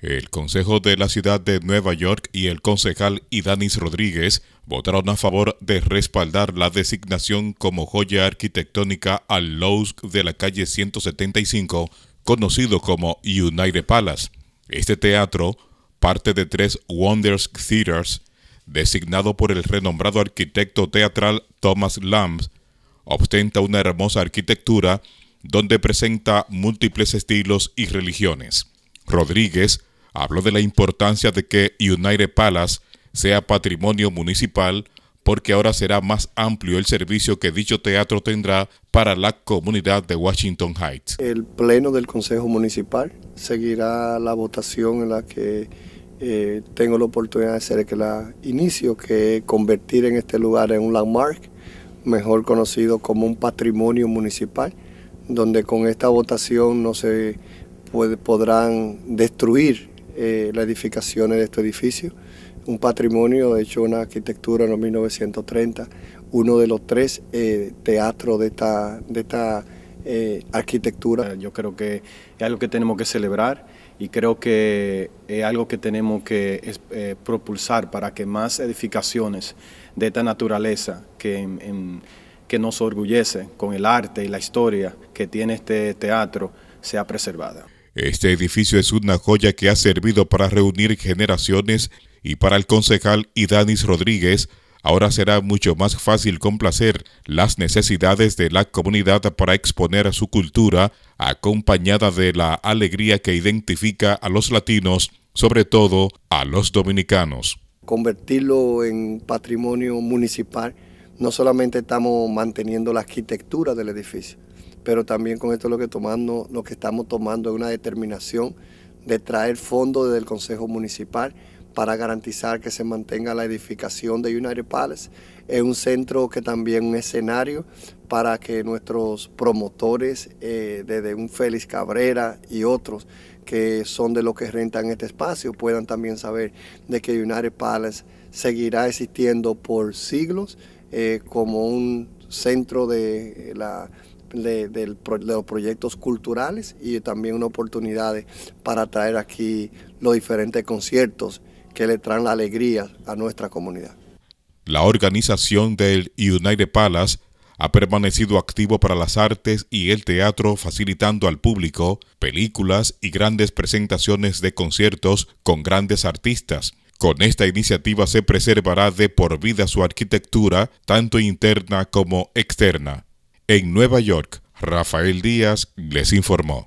El Consejo de la Ciudad de Nueva York y el concejal Idanis Rodríguez votaron a favor de respaldar la designación como joya arquitectónica al Lowsk de la calle 175, conocido como United Palace. Este teatro, parte de tres Wonders Theaters, designado por el renombrado arquitecto teatral Thomas Lamb, ostenta una hermosa arquitectura donde presenta múltiples estilos y religiones. Rodríguez habló de la importancia de que United Palace sea patrimonio municipal porque ahora será más amplio el servicio que dicho teatro tendrá para la comunidad de Washington Heights. El pleno del Consejo Municipal seguirá la votación en la que eh, tengo la oportunidad de hacer que la inicio, que es convertir en este lugar en un landmark, mejor conocido como un patrimonio municipal, donde con esta votación no se podrán destruir eh, las edificaciones de este edificio. Un patrimonio, de hecho, una arquitectura en 1930, uno de los tres eh, teatros de esta, de esta eh, arquitectura. Yo creo que es algo que tenemos que celebrar y creo que es algo que tenemos que propulsar para que más edificaciones de esta naturaleza que, que nos orgullece con el arte y la historia que tiene este teatro sea preservada. Este edificio es una joya que ha servido para reunir generaciones y para el concejal Idanis Rodríguez ahora será mucho más fácil complacer las necesidades de la comunidad para exponer su cultura acompañada de la alegría que identifica a los latinos, sobre todo a los dominicanos. Convertirlo en patrimonio municipal, no solamente estamos manteniendo la arquitectura del edificio, pero también con esto lo que, tomando, lo que estamos tomando es una determinación de traer fondos desde el Consejo Municipal para garantizar que se mantenga la edificación de United Palace. Es un centro que también un escenario para que nuestros promotores, eh, desde un Félix Cabrera y otros que son de los que rentan este espacio, puedan también saber de que United Palace seguirá existiendo por siglos eh, como un centro de la de, los proyectos culturales y también una oportunidad para traer aquí los diferentes conciertos que le traen la alegría a nuestra comunidad. La organización del United Palace ha permanecido activo para las artes y el teatro, facilitando al público películas y grandes presentaciones de conciertos con grandes artistas. Con esta iniciativa se preservará de por vida su arquitectura, tanto interna como externa. En Nueva York, Rafael Díaz les informó.